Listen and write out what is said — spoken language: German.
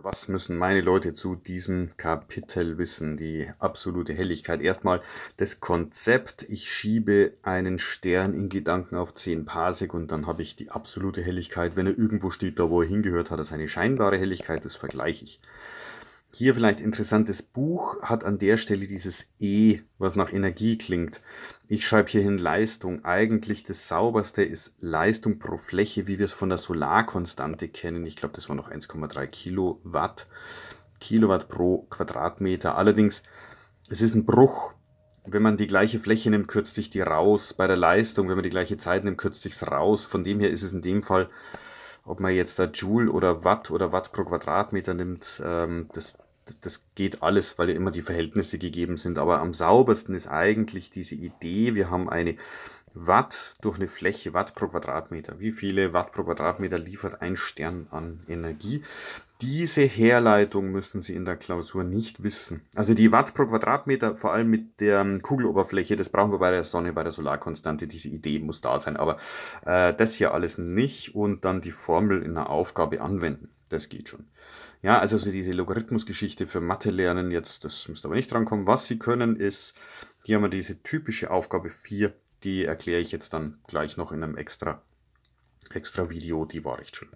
Was müssen meine Leute zu diesem Kapitel wissen? Die absolute Helligkeit. Erstmal das Konzept. Ich schiebe einen Stern in Gedanken auf 10 Parsec und dann habe ich die absolute Helligkeit. Wenn er irgendwo steht, da wo er hingehört, hat er seine scheinbare Helligkeit. Das vergleiche ich. Hier vielleicht interessantes Buch hat an der Stelle dieses E, was nach Energie klingt. Ich schreibe hierhin Leistung. Eigentlich das sauberste ist Leistung pro Fläche, wie wir es von der Solarkonstante kennen. Ich glaube, das war noch 1,3 Kilowatt. Kilowatt pro Quadratmeter. Allerdings, es ist ein Bruch. Wenn man die gleiche Fläche nimmt, kürzt sich die raus. Bei der Leistung, wenn man die gleiche Zeit nimmt, kürzt sich's raus. Von dem her ist es in dem Fall ob man jetzt da Joule oder Watt oder Watt pro Quadratmeter nimmt, ähm, das, das geht alles, weil ja immer die Verhältnisse gegeben sind. Aber am saubersten ist eigentlich diese Idee, wir haben eine Watt durch eine Fläche, Watt pro Quadratmeter. Wie viele Watt pro Quadratmeter liefert ein Stern an Energie? Diese Herleitung müssen Sie in der Klausur nicht wissen. Also die Watt pro Quadratmeter, vor allem mit der ähm, Kugeloberfläche, das brauchen wir bei der Sonne, bei der Solarkonstante, diese Idee muss da sein. Aber äh, das hier alles nicht und dann die Formel in der Aufgabe anwenden. Das geht schon. Ja, also so diese Logarithmusgeschichte für Mathe lernen jetzt, das müsste aber nicht drankommen. Was Sie können ist, hier haben wir diese typische Aufgabe 4 die erkläre ich jetzt dann gleich noch in einem extra, extra Video. Die war recht schön.